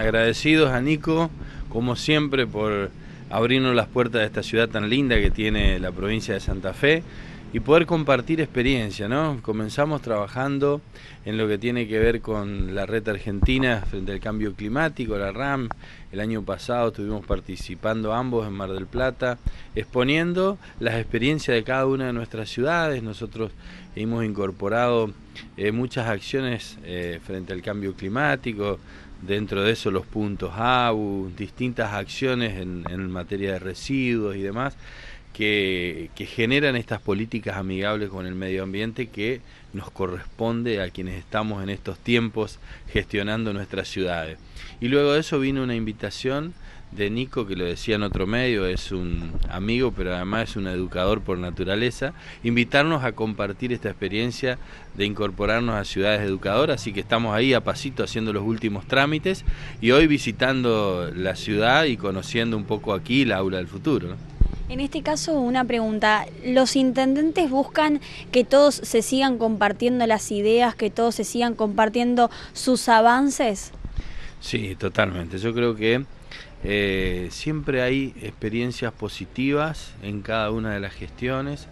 Agradecidos a Nico, como siempre, por abrirnos las puertas de esta ciudad tan linda que tiene la provincia de Santa Fe y poder compartir experiencia, ¿no? Comenzamos trabajando en lo que tiene que ver con la red argentina frente al cambio climático, la RAM. El año pasado estuvimos participando ambos en Mar del Plata, exponiendo las experiencias de cada una de nuestras ciudades. Nosotros hemos incorporado eh, muchas acciones eh, frente al cambio climático, dentro de eso los puntos ABU, distintas acciones en materia de residuos y demás que, generan estas políticas amigables con el medio ambiente que nos corresponde a quienes estamos en estos tiempos gestionando nuestras ciudades. Y luego de eso vino una invitación de Nico, que lo decía en otro medio, es un amigo, pero además es un educador por naturaleza, invitarnos a compartir esta experiencia de incorporarnos a ciudades educadoras, así que estamos ahí a pasito haciendo los últimos trámites y hoy visitando la ciudad y conociendo un poco aquí la aula del futuro. En este caso, una pregunta. ¿Los intendentes buscan que todos se sigan compartiendo las ideas, que todos se sigan compartiendo sus avances? Sí, totalmente. Yo creo que eh, siempre hay experiencias positivas en cada una de las gestiones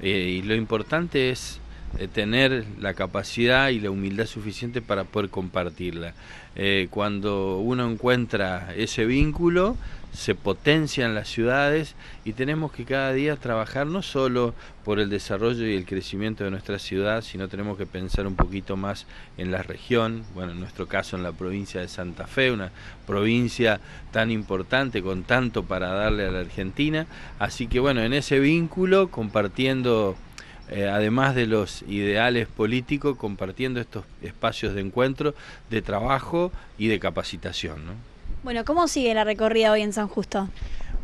eh, y lo importante es eh, tener la capacidad y la humildad suficiente para poder compartirla. Eh, cuando uno encuentra ese vínculo, se potencian las ciudades y tenemos que cada día trabajar no solo por el desarrollo y el crecimiento de nuestra ciudad, sino tenemos que pensar un poquito más en la región, bueno, en nuestro caso en la provincia de Santa Fe, una provincia tan importante con tanto para darle a la Argentina, así que bueno, en ese vínculo, compartiendo eh, además de los ideales políticos, compartiendo estos espacios de encuentro, de trabajo y de capacitación. ¿no? Bueno, ¿cómo sigue la recorrida hoy en San Justo?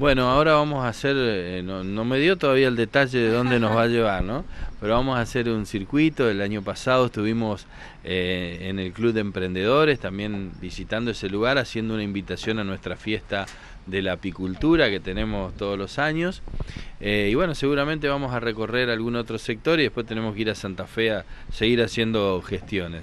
Bueno, ahora vamos a hacer, eh, no, me dio todavía el detalle de dónde nos va a llevar, ¿no? Pero vamos a hacer un circuito. El año pasado estuvimos eh, en el Club de Emprendedores, también visitando ese lugar, haciendo una invitación a nuestra fiesta de la apicultura que tenemos todos los años. Eh, y bueno, seguramente vamos a recorrer algún otro sector y después tenemos que ir a Santa Fe a seguir haciendo gestiones.